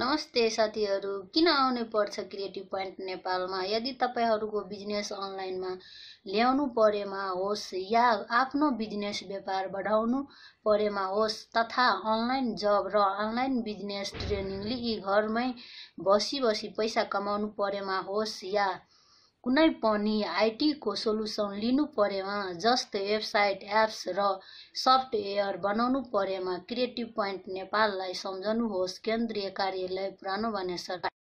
नमस्ते साथीहरू किन आउनै पर्छ क्रिएटिभ पोइन्ट नेपालमा यदि तपाईँहरूको बिजनेस अनलाइनमा ल्याउनु परेमा होस् या आफ्नो बिजनेस व्यापार बढाउनु परेमा होस् तथा अनलाइन जब र अनलाइन बिजनेस ट्रेनिङले यी घरमै बसी बसी पैसा कमाउनु परेमा होस् या कुनै पनि आइटीको सोलुसन लिनु परेमा जस्तै वेबसाइट एप्स र सफ्टवेयर बनाउनु परेमा क्रिएटिभ पोइन्ट नेपाललाई सम्झनुहोस् केन्द्रीय कार्यालय पुरानो सरकार